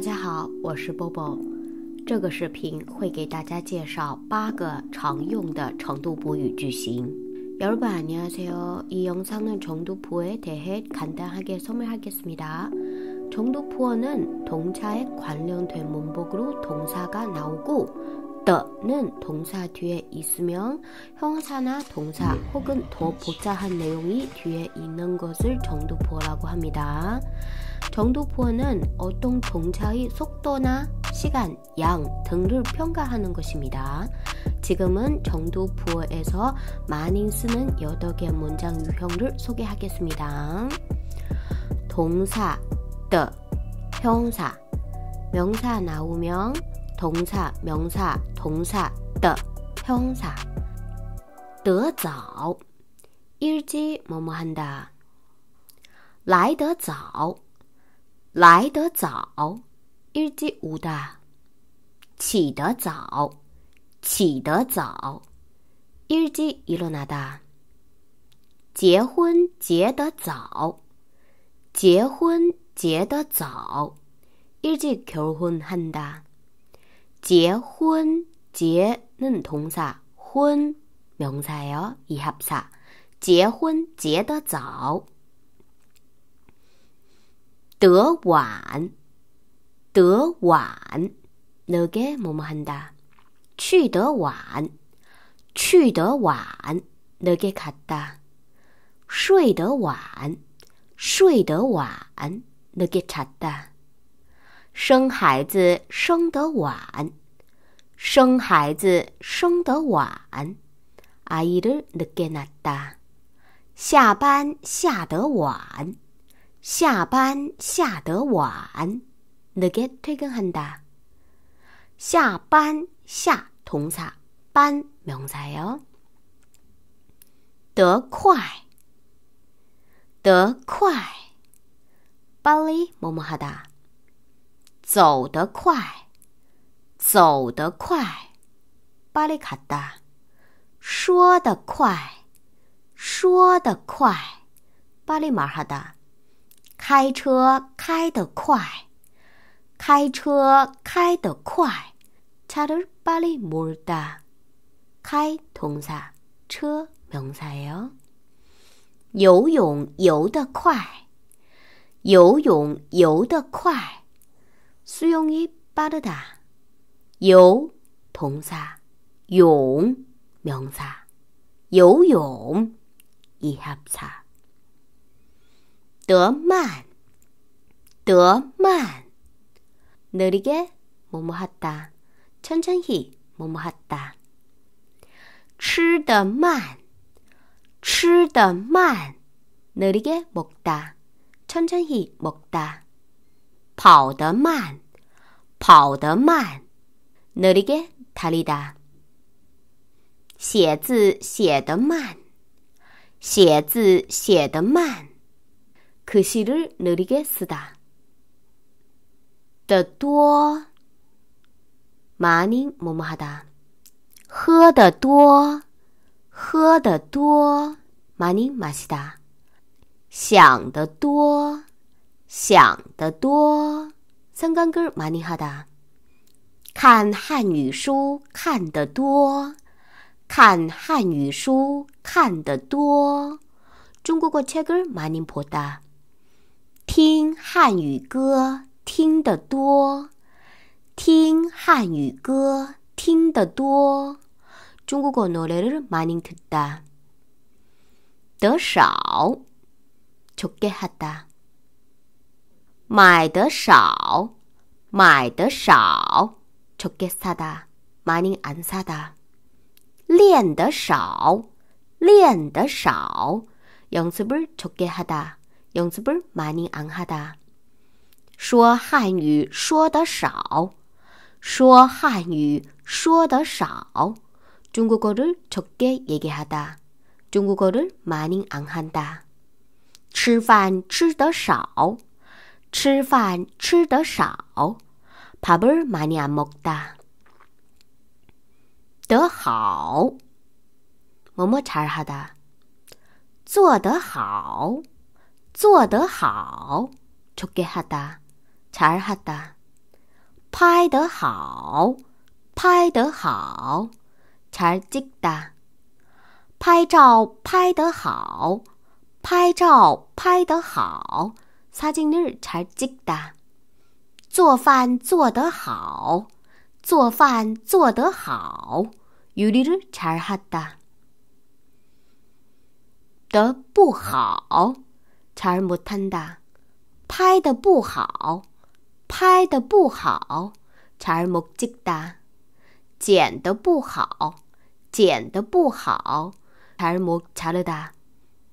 家好我是 Bobo。这个视频会给大家介绍八个常用的정도 보유句型。 여러분 안녕하세요. 이 영상은 정도포에 대해 간단하게 설명하겠습니다. 정도포어는 동사에 관련된 문법으로 동사가 나오고 더는 동사 뒤에 있으면 형사나 동사 혹은 더 복잡한 내용이 뒤에 있는 것을 정도포라고 합니다. 정도포는 어떤 동작의 속도나 시간, 양 등을 평가하는 것입니다. 지금은 정도부에서 많이 쓰는 8개 문장 유형을 소개하겠습니다. 동사, t 형사, 명사 나오면 동사, 명사, 동사, t 형사. 得早, 일찍 뭐뭐 한다. 来得早 来得早，일찍오다；起得早，起得早，일찍일어나 다。 结婚结得早，结婚结得早，일찍결혼한 다。 结婚结는 동사, 혼 명사예요. 이합사. 结婚结得早。得晚，得晚，那个么么喊的。去得晚，去得晚，那个卡哒，睡得晚，睡得晚，那个查哒，生孩子生得晚，生孩子生得晚。阿姨的，那个那的。下班下得晚。下班下得晚，那个推更很大。下班下同查班名词哟，得快得快，巴利摩摩哈达走得快走得快，巴利卡达说得快说得快，巴利马哈达。开车开得快，开车开得快，차를바리무르 다， 开同 사， 车명사 요。 游泳游得快，游泳游得快，수영이빠르 다， 游同 사， 泳명 사， 游泳이합 사。 得慢，得慢，느리게모모하 다， 천천히모모하 다。 吃的慢，吃的慢，느리게먹 다， 천천히먹 다。 跑得慢，跑得慢，느리게달리 다。 写字写的慢，写字写的慢。 글씨를 그 느리게 쓰다. 더多 많이 뭐뭐 하다. 喝的多喝的多 많이 마시다. 想的多想的多 생각을 많이 하다. 看汉语书看得多看汉语书看得多 중국어 책을 많이 보다. 听汉语歌听得多，听汉语歌听得多。中国歌努力的，많이듣 다。 得少，적게하 다。 买的少，买的少，적게사다많이안사다练得少，练得少，연습을적게하다 연습을 많이 안 하다. 说汉语说得少说汉语说得少 중국어를 적게 얘기하다. 중국어를 많이 안 한다. 吃饭吃得少吃饭吃得少 밥을 많이 안 먹다. 得好뭐뭐 잘하다. 做得好做得好，查尔哈达；拍得好，拍得好，查尔吉达。拍照拍得好，拍照拍得好，擦净脸儿查尔吉达。做饭做得好，做饭做得好，有理儿查尔哈达。的不好。查尔木滩哒，拍的不好，拍的不好；查尔木吉哒，剪的不好，剪的不好；查尔木查勒哒，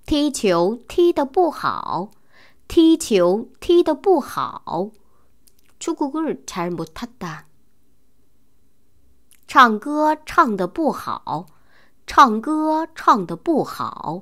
踢球踢的不好，踢球踢的不好；库库库尔查尔木塔哒，唱歌唱的不好，唱歌唱的不好。